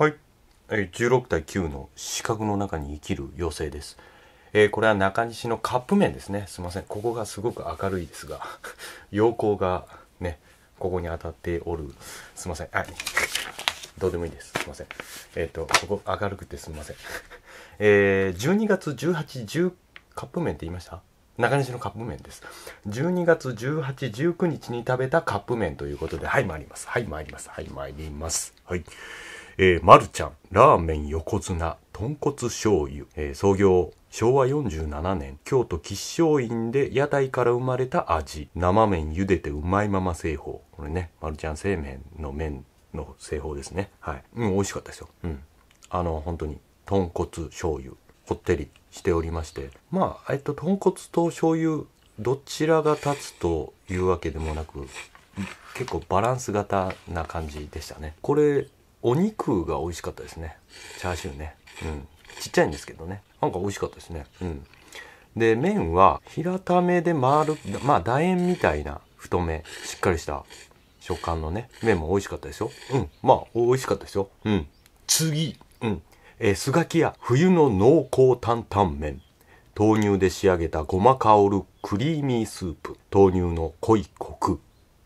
はい16対9の四角の中に生きる妖精です、えー、これは中西のカップ麺ですねすいませんここがすごく明るいですが 陽光がねここに当たっておるすいませんはいどうでもいいですすいませんえっ、ー、とここ明るくてすいません えー、12月1810カップ麺って言いました中西のカップ麺です。12月18、19日に食べたカップ麺ということで、はい、参ります。はい、参ります。はい、参ります。はい。えー、まるちゃん、ラーメン横綱、豚骨醤油、えー、創業昭和47年、京都吉祥院で屋台から生まれた味。生麺茹でてうまいまま製法。これね、まるちゃん製麺の麺の製法ですね。はい。うん、美味しかったですよ。うん。あの、本当に、豚骨醤油、こってりしておりまして。まあ、えっと、豚骨と醤油、どちらが立つというわけでもなく、結構バランス型な感じでしたね。これ、お肉が美味しかったですねチャーシューね、うん、ちっちゃいんですけどねなんか美味しかったですね、うん、で麺は平ためで丸まあ楕円みたいな太めしっかりした食感のね麺も美味しかったですようんまあ美味しかったですようん次うんえスガキ屋冬の濃厚担々麺豆乳で仕上げたごま香るクリーミースープ豆乳の濃いコク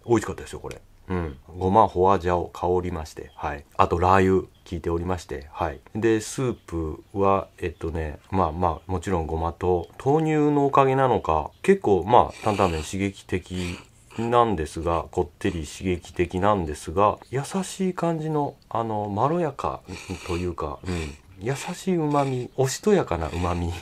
美味しかったですよこれうんごまホワジャオ香りましてはいあとラー油効いておりましてはいでスープはえっとねまあまあもちろんごまと豆乳のおかげなのか結構まあ担々麺刺激的なんですがこってり刺激的なんですが優しい感じのあのまろやかというか、うん、優しいうまみおしとやかなうまみ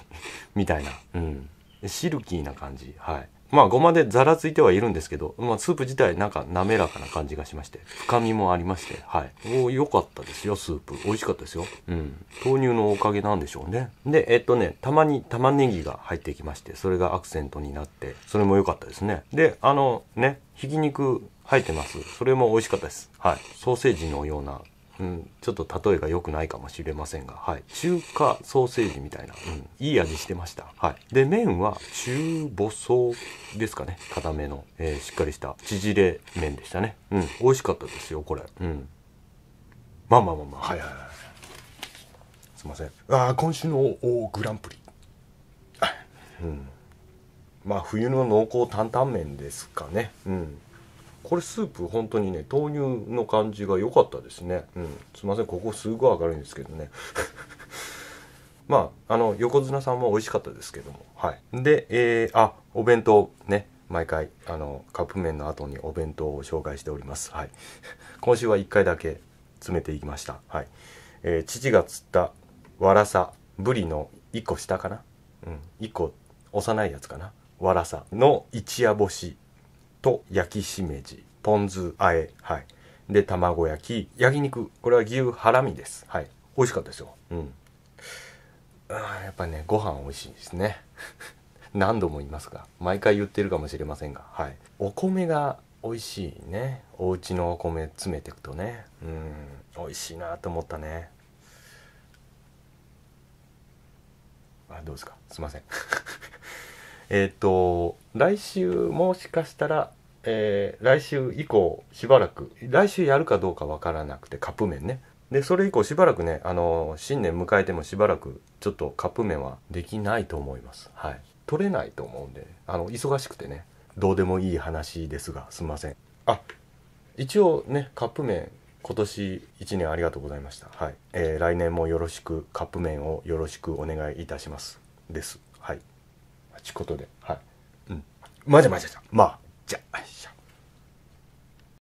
みたいな、うん、シルキーな感じはいまあごまでざらついてはいるんですけど、まあ、スープ自体なんか滑らかな感じがしまして深みもありましてはいお良かったですよスープ美味しかったですよ、うん、豆乳のおかげなんでしょうねでえっとねたまに玉ねぎが入ってきましてそれがアクセントになってそれも良かったですねであのねひき肉入ってますそれも美味しかったですはいソーセージのようなうん、ちょっと例えが良くないかもしれませんが、はい、中華ソーセージみたいな、うん、いい味してました、はい、で麺は中細ですかね固めの、えー、しっかりした縮れ麺でしたね、うん、美味しかったですよこれ、うん、まあまあまあまあはいはいはいすいませんああ今週のグランプリ、うん、まあ冬の濃厚担々麺ですかねうんこれスープ本当にね豆乳の感じが良かったですね、うん、すいませんここすごい明るいんですけどね まああの横綱さんも美味しかったですけどもはいで、えー、あお弁当ね毎回あのカップ麺の後にお弁当を紹介しておりますはい 今週は1回だけ詰めていきましたはい、えー、父が釣ったわらさぶりの1個下かなうん1個幼いやつかなわらさの一夜干しと焼きしめじ、ポン酢あえ、はい。で、卵焼き、焼肉、これは牛ハラミです。はい。美味しかったですよ。うん。あやっぱね、ご飯美味しいですね。何度も言いますが、毎回言ってるかもしれませんが、はい。お米が美味しいね。お家のお米詰めていくとね。うん。美味しいなと思ったね。あ、どうですかすいません。えっ、ー、と、来週もしかしたら、えー、来週以降しばらく、来週やるかどうかわからなくて、カップ麺ね。で、それ以降しばらくね、あの、新年迎えてもしばらく、ちょっとカップ麺はできないと思います。はい。取れないと思うんで、あの、忙しくてね、どうでもいい話ですが、すいません。あ、一応ね、カップ麺、今年1年ありがとうございました。はい。えー、来年もよろしく、カップ麺をよろしくお願いいたします。です。はい。ちことで、はい。うん。まじゃまじゃじゃ。まあ、じゃ。